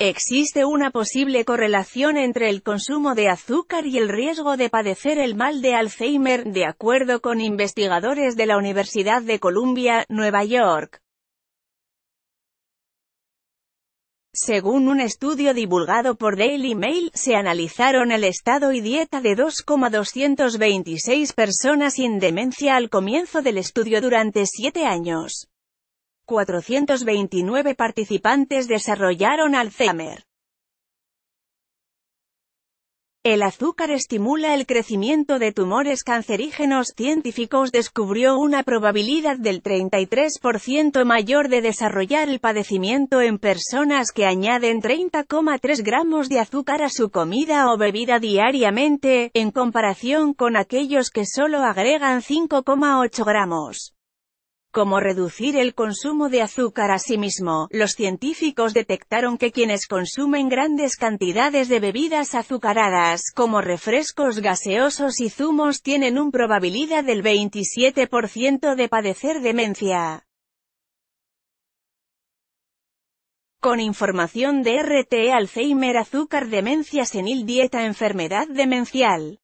Existe una posible correlación entre el consumo de azúcar y el riesgo de padecer el mal de Alzheimer, de acuerdo con investigadores de la Universidad de Columbia, Nueva York. Según un estudio divulgado por Daily Mail, se analizaron el estado y dieta de 2,226 personas sin demencia al comienzo del estudio durante siete años. 429 participantes desarrollaron Alzheimer. El azúcar estimula el crecimiento de tumores cancerígenos. Científicos descubrió una probabilidad del 33% mayor de desarrollar el padecimiento en personas que añaden 30,3 gramos de azúcar a su comida o bebida diariamente, en comparación con aquellos que solo agregan 5,8 gramos como reducir el consumo de azúcar. Asimismo, los científicos detectaron que quienes consumen grandes cantidades de bebidas azucaradas, como refrescos gaseosos y zumos, tienen un probabilidad del 27% de padecer demencia. Con información de RT Alzheimer Azúcar Demencia Senil Dieta Enfermedad Demencial